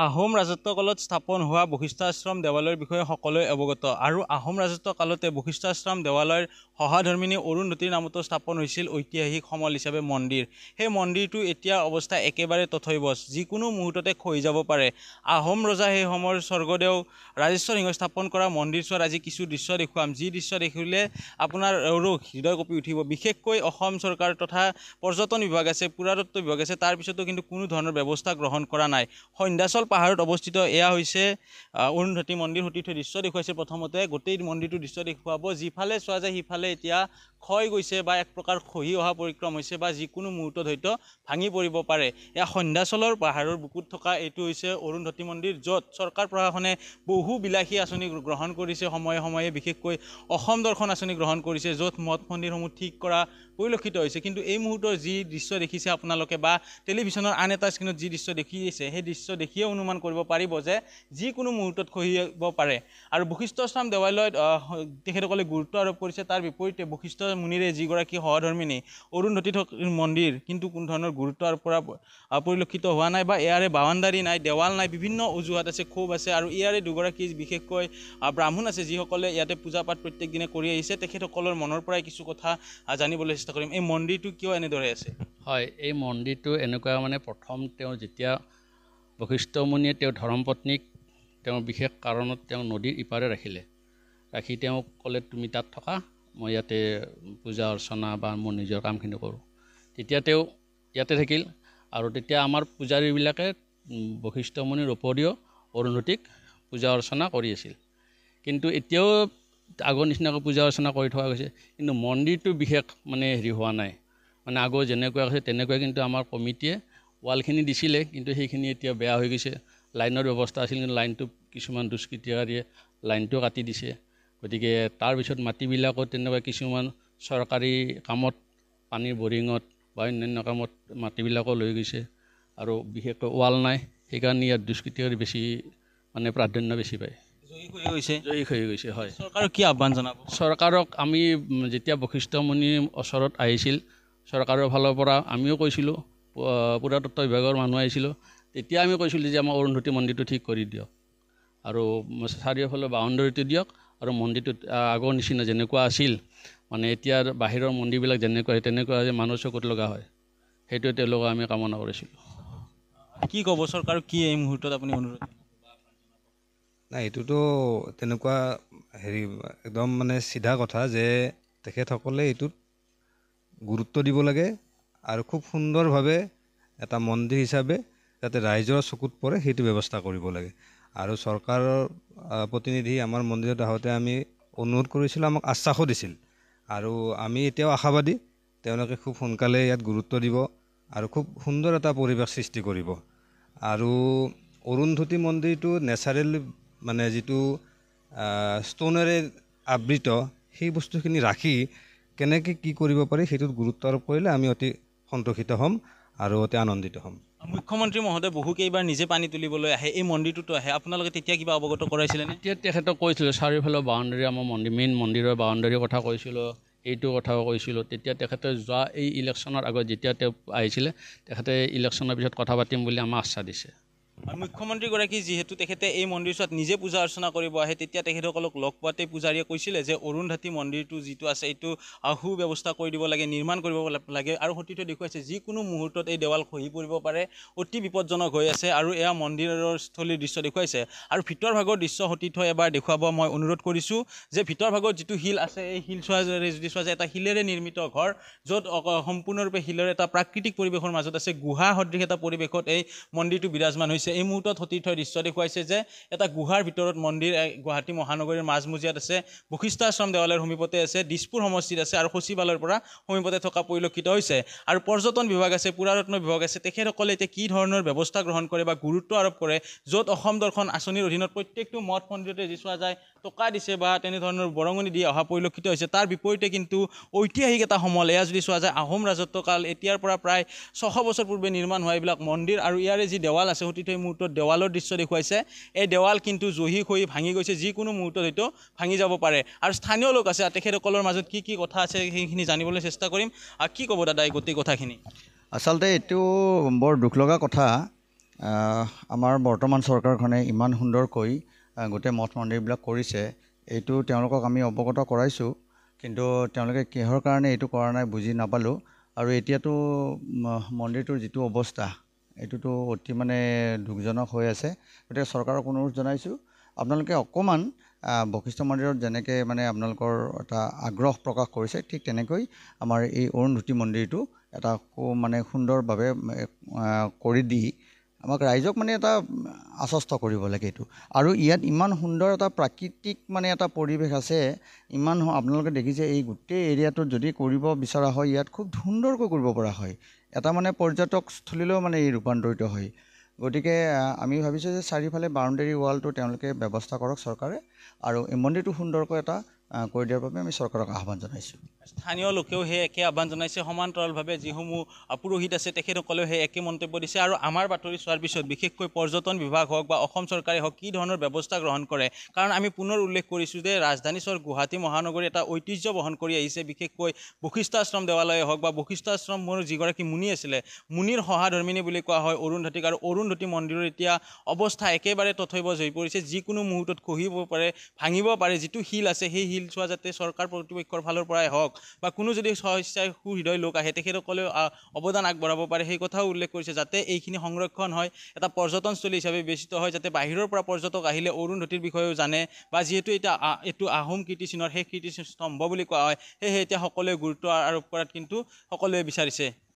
আহোম ৰাজত্ব কালত স্থাপন হোৱা বশিষ্ঠাশ্ৰম দেৱালয়ৰ বিষয়ে সকলোৱে অৱগত আৰু আহোম ৰাজত্ব ৰাজত্বকালতে বশিষ্ঠাশ্ৰম দেৱালয়ৰ সহধৰ্মিনী অৰুন্ধতীৰ নামতো স্থাপন হৈছিল ঐতিহাসিক সমল হিচাপে মন্দিৰ সেই মন্দিৰটো এতিয়া অৱস্থা একেবাৰে তথৈবচ যিকোনো মুহূৰ্ততে খহি যাব পাৰে আহোম ৰজা সেই সময়ৰ স্বৰ্গদেউ ৰাজেশ্বৰ সিংহ স্থাপন কৰা মন্দিৰ মন্দিৰচোৱাৰ আজি কিছু দৃশ্য দেখুৱাম যি দৃশ্য দেখিলে আপোনাৰ ৰোগ হৃদয় কঁপি উঠিব বিশেষকৈ অসম চৰকাৰ তথা পৰ্যটন বিভাগ আছে পুৰাতত্ব বিভাগ আছে তাৰপিছতো কিন্তু কোনো ধৰণৰ ব্যৱস্থা গ্ৰহণ কৰা নাই সন্ধ্যাচল সুন্দৰ পাহাৰত অৱস্থিত এয়া হৈছে অৰুন্ধতী মন্দিৰ সতীৰ্থ দৃশ্য দেখুৱাইছে প্ৰথমতে গোটেই মন্দিৰটোৰ দৃশ্য দেখুৱাব যিফালে চোৱা যায় সিফালে এতিয়া ক্ষয় গৈছে বা এক প্ৰকাৰ খহি অহা পৰিক্ৰম হৈছে বা যিকোনো মুহূৰ্তত হয়তো ভাঙি পৰিব পাৰে এয়া সন্ধ্যাচলৰ পাহাৰৰ বুকুত থকা এইটো হৈছে অৰুন্ধতী মন্দিৰ য'ত চৰকাৰ প্ৰশাসনে বহু বিলাসী আঁচনি গ্ৰহণ কৰিছে সময়ে সময়ে বিশেষকৈ অসম দৰ্শন আঁচনি গ্ৰহণ কৰিছে য'ত মঠ মন্দিৰসমূহ ঠিক কৰা পৰিলক্ষিত হৈছে কিন্তু এই মুহূৰ্তৰ যি দৃশ্য দেখিছে আপোনালোকে বা টেলিভিশ্যনৰ আন এটা স্ক্ৰীণত যি দৃশ্য দেখিছে সেই দৃশ্য দেখিয়ে অনুমান কৰিব পাৰিব যে যিকোনো মুহূৰ্তত খহিব পাৰে আৰু বশিষ্ঠ স্বাম দেৱালয়ত তেখেতসকলে গুৰুত্ব আৰোপ কৰিছে তাৰ বিপৰীতে বশিষ্ঠ মুনিৰে যিগৰাকী সহধৰ্মিনী অৰুন্ধতী থকা মন্দিৰ কিন্তু কোনো ধৰণৰ গুৰুত্বৰ পৰা পৰিলক্ষিত হোৱা নাই বা ইয়াৰে বাৱাণ্ডাৰী নাই দেৱাল নাই বিভিন্ন অজুহাত আছে ক্ষোভ আছে আৰু ইয়াৰে দুগৰাকী বিশেষকৈ ব্ৰাহ্মণ আছে যিসকলে ইয়াতে পূজা পাঠ প্ৰত্যেক দিনে কৰি আহিছে তেখেতসকলৰ মনৰ পৰাই কিছু কথা জানিবলৈ চেষ্টা কৰিম এই মন্দিৰটো কিয় এনেদৰে আছে হয় এই মন্দিৰটো এনেকুৱা মানে প্ৰথম তেওঁ যেতিয়া বশিষ্ঠমণিয়ে তেওঁ ধৰ্মপত্নীক তেওঁৰ বিশেষ কাৰণত তেওঁ নদীৰ ইপাৰে ৰাখিলে ৰাখি তেওঁ ক'লে তুমি তাত থকা মই ইয়াতে পূজা অৰ্চনা বা মোৰ নিজৰ কামখিনি কৰোঁ তেতিয়া তেওঁ ইয়াতে থাকিল আৰু তেতিয়া আমাৰ পূজাৰীবিলাকে বশিষ্ঠমণিৰ উপৰিও অৰুন্ধতীক পূজা অৰ্চনা কৰি আছিল কিন্তু এতিয়াও আগৰ নিচিনাকৈ পূজা অৰ্চনা কৰি থকা গৈছে কিন্তু মন্দিৰটো বিশেষ মানে হেৰি হোৱা নাই মানে আগৰ যেনেকুৱা আছে তেনেকুৱা কিন্তু আমাৰ কমিটিয়ে ৱালখিনি দিছিলে কিন্তু সেইখিনি এতিয়া বেয়া হৈ গৈছে লাইনৰ ব্যৱস্থা আছিল কিন্তু লাইনটো কিছুমান দুষ্কৃতিকাৰীয়ে লাইনটো কাটি দিছে গতিকে তাৰপিছত মাটিবিলাকো তেনেকুৱা কিছুমান চৰকাৰী কামত পানীৰ বৰিঙত বা অন্যান্য কামত মাটিবিলাকো লৈ গৈছে আৰু বিশেষকৈ ৱাল নাই সেইকাৰণে ইয়াত দুষ্কৃতিকাৰী বেছি মানে প্ৰাধান্য বেছি পায় জয়ী হৈ গৈছে হয় চৰকাৰক কি আহ্বান জনাব চৰকাৰক আমি যেতিয়া বশিষ্ঠমণিৰ ওচৰত আহিছিল চৰকাৰৰ ফালৰ পৰা আমিও কৈছিলোঁ পুৰাতত্ব বিভাগৰ মানুহ আহিছিলোঁ তেতিয়া আমি কৈছিলোঁ যে আমাৰ অৰুন্ধতী মন্দিৰটো ঠিক কৰি দিয়ক আৰু চাৰিওফালে বাউণ্ডৰীটো দিয়ক আৰু মন্দিৰটোত আগৰ নিচিনা যেনেকুৱা আছিল মানে এতিয়া বাহিৰৰ মন্দিৰবিলাক যেনেকুৱা সেই তেনেকুৱা যে মানুহ চকুত লগা হয় সেইটোৱে তেওঁলোকক আমি কামনা কৰিছিলোঁ কি ক'ব চৰকাৰ কি এই মুহূৰ্তত আপুনি অনুৰোধ নাই এইটোতো তেনেকুৱা হেৰি একদম মানে চিধা কথা যে তেখেতসকলে এইটোত গুৰুত্ব দিব লাগে আৰু খুব সুন্দৰভাৱে এটা মন্দিৰ হিচাপে যাতে ৰাইজৰ চকুত পৰে সেইটো ব্যৱস্থা কৰিব লাগে আৰু চৰকাৰৰ প্ৰতিনিধি আমাৰ মন্দিৰত আহোঁতে আমি অনুৰোধ কৰিছিলোঁ আমাক আশ্বাসো দিছিল আৰু আমি এতিয়াও আশাবাদী তেওঁলোকে খুব সোনকালে ইয়াত গুৰুত্ব দিব আৰু খুব সুন্দৰ এটা পৰিৱেশ সৃষ্টি কৰিব আৰু অৰুন্ধতী মন্দিৰটো নেচাৰেল মানে যিটো ষ্ট'নেৰে আবৃত সেই বস্তুখিনি ৰাখি কেনেকৈ কি কৰিব পাৰি সেইটোত গুৰুত্ব আৰোপ কৰিলে আমি অতি সন্তোষিত হ'ম আৰু অতি আনন্দিত হ'ম মুখ্যমন্ত্ৰী মহোদয় বহুকেইবাৰ নিজে পানী তুলিবলৈ আহে এই মন্দিৰটোতো আহে আপোনালোকে তেতিয়া কিবা অৱগত কৰাইছিলে নে তেতিয়া তেখেতক কৈছিলোঁ চাৰিওফালৰ বাউণ্ডেৰী আমাৰ মন্দিৰ মেইন মন্দিৰৰ বাউণ্ডেৰীৰ কথা কৈছিলোঁ এইটো কথাও কৈছিলোঁ তেতিয়া তেখেতে যোৱা এই ইলেকশ্যনৰ আগত যেতিয়া তেওঁ আহিছিলে তেখেতে ইলেকশ্যনৰ পিছত কথা পাতিম বুলি আমাক আশ্বাস দিছে আৰু মুখ্যমন্ত্ৰীগৰাকী যিহেতু তেখেতে এই মন্দিৰ মন্দিৰটোত নিজে পূজা অৰ্চনা কৰিব আহে তেতিয়া তেখেতসকলক লগ পোৱাতে পূজাৰীয়ে কৈছিলে যে অৰুন্ধাতী মন্দিৰটো যিটো আছে এইটো সু ব্যৱস্থা কৰি দিব লাগে নিৰ্মাণ কৰিব লাগে আৰু সতীৰ্থ দেখুৱাইছে যিকোনো মুহূৰ্তত এই দেৱাল খহি পৰিব পাৰে অতি বিপদজনক হৈ আছে আৰু এয়া মন্দিৰৰ স্থলীৰ দৃশ্য দেখুৱাইছে আৰু ভিতৰ ভাগৰ দৃশ্য সতীৰ্থ এবাৰ দেখুৱাব মই অনুৰোধ কৰিছোঁ যে ভিতৰভাগত যিটো শিল আছে এই শিল চোৱা যদি চোৱা যায় এটা শিলেৰে নিৰ্মিত ঘৰ য'ত সম্পূৰ্ণৰূপে শিলৰ এটা প্ৰাকৃতিক পৰিৱেশৰ মাজত আছে গুহা সদৃশ এটা পৰিৱেশত এই মন্দিৰটো বিৰাজমান হৈছে দেখুৱাইছে এই মুহূৰ্তত সতীৰ্থই দৃশ্য দেখুৱাইছে যে এটা গুহাৰ ভিতৰত মন্দিৰ গুৱাহাটী মহানগৰীৰ মাজমজিয়াত আছে বশিষ্ঠাশ্ৰম দেৱালয়ৰ সমীপতে আছে দিছপুৰ সমষ্টিত আছে আৰু সচিবালয়ৰ পৰা সমীপতে থকা পৰিলক্ষিত হৈছে আৰু পৰ্যটন বিভাগ আছে পুৰাৰত্ন বিভাগ আছে তেখেতসকলে এতিয়া কি ধৰণৰ ব্যৱস্থা গ্ৰহণ কৰে বা গুৰুত্ব আৰোপ কৰে য'ত অসম দৰ্শন আঁচনিৰ অধীনত প্ৰত্যেকটো মঠ মন্দিৰতে যি চোৱা যায় টকা দিছে বা তেনেধৰণৰ বৰঙণি দি অহা পৰিলক্ষিত হৈছে তাৰ বিপৰীতে কিন্তু ঐতিহাসিক এটা সমল এয়া যদি চোৱা যায় আহোম ৰাজত্বকাল এতিয়াৰ পৰা প্ৰায় ছশ বছৰ পূৰ্বে নিৰ্মাণ হোৱা এইবিলাক মন্দিৰ আৰু ইয়াৰে যি দেৱাল আছে সতীত সেই মুহূৰ্তত দেৱালৰ দৃশ্য দেখুৱাইছে এই দেৱাল কিন্তু জহি হৈ ভাঙি গৈছে যিকোনো মুহূৰ্তত হয়তো ভাঙি যাব পাৰে আৰু স্থানীয় লোক আছে তেখেতসকলৰ মাজত কি কি কথা আছে সেইখিনি জানিবলৈ চেষ্টা কৰিম আৰু কি ক'ব দাদা এই গোটেই কথাখিনি আচলতে এইটো বৰ দুখ লগা কথা আমাৰ বৰ্তমান চৰকাৰখনে ইমান সুন্দৰকৈ গোটেই মঠ মন্দিৰবিলাক কৰিছে এইটো তেওঁলোকক আমি অৱগত কৰাইছোঁ কিন্তু তেওঁলোকে কিহৰ কাৰণে এইটো কৰা নাই বুজি নাপালোঁ আৰু এতিয়াতো মন্দিৰটোৰ যিটো অৱস্থা এইটোতো অতি মানে দুখজনক হৈ আছে গতিকে চৰকাৰক অনুৰোধ জনাইছোঁ আপোনালোকে অকণমান বশিষ্ঠ মন্দিৰত যেনেকৈ মানে আপোনালোকৰ এটা আগ্ৰহ প্ৰকাশ কৰিছে ঠিক তেনেকৈ আমাৰ এই অৰুণ্ধতী মন্দিৰটো এটা মানে সুন্দৰভাৱে কৰি দি আমাক ৰাইজক মানে এটা আশ্বস্ত কৰিব লাগে এইটো আৰু ইয়াত ইমান সুন্দৰ এটা প্ৰাকৃতিক মানে এটা পৰিৱেশ আছে ইমান আপোনালোকে দেখিছে এই গোটেই এৰিয়াটোত যদি কৰিব বিচৰা হয় ইয়াত খুব সুন্দৰকৈ কৰিব পৰা হয় এটা মানে পৰ্যটকস্থলীলৈও মানে এই ৰূপান্তৰিত হয় গতিকে আমি ভাবিছোঁ যে চাৰিওফালে বাউণ্ডেৰী ৱালটো তেওঁলোকে ব্যৱস্থা কৰক চৰকাৰে আৰু এই মন্দিৰটো সুন্দৰকৈ এটা কৰি দিয়াৰ বাবে আমি চৰকাৰক আহ্বান জনাইছোঁ স্থানীয় লোকেও সেই একে আহ্বান জনাইছে সমান্তৰালভাৱে যিসমূহ পুৰোহিত আছে তেখেতসকলেও সেই একে মন্তব্য দিছে আৰু আমাৰ বাতৰি চোৱাৰ পিছত বিশেষকৈ পৰ্যটন বিভাগ হওক বা অসম চৰকাৰে হওক কি ধৰণৰ ব্যৱস্থা গ্ৰহণ কৰে কাৰণ আমি পুনৰ উল্লেখ কৰিছোঁ যে ৰাজধানী চহৰ গুৱাহাটী মহানগৰী এটা ঐতিহ্য বহন কৰি আহিছে বিশেষকৈ বশিষ্ঠাশ্ৰম দেৱালয়ে হওক বা বশিষ্ঠাশ্ৰমৰ যিগৰাকী মুনি আছিলে মুনিৰ সহাধৰ্মিনী বুলি কোৱা হয় অৰুন্ধতীক আৰু অৰুন্ধতী মন্দিৰৰ এতিয়া অৱস্থা একেবাৰে তথৈব হৈ পৰিছে যিকোনো মুহূৰ্তত খহিব পাৰে ভাঙিব পাৰে যিটো শিল আছে সেই শিলচোৱা যাতে চৰকাৰ কৰ্তৃপক্ষৰ ফালৰ পৰাই হওক হওক বা কোনো যদি স্বেচ্ছাই সুহৃদয় লোক আহে তেখেতসকলেও অৱদান আগবঢ়াব পাৰে সেই কথাও উল্লেখ কৰিছে যাতে এইখিনি সংৰক্ষণ হয় এটা পৰ্যটনস্থলী হিচাপে বিবেচিত হয় যাতে বাহিৰৰ পৰা পৰ্যটক আহিলে অৰুন্ধতীৰ বিষয়েও জানে বা যিহেতু এতিয়া এইটো আহোম কীৰ্তিচিহ্নৰ সেই কীৰ্তিচিহ্ন স্তম্ভ বুলি কোৱা হয় সেয়েহে এতিয়া সকলোৱে গুৰুত্ব আৰোপ কৰাত কিন্তু সকলোৱে বিচাৰিছে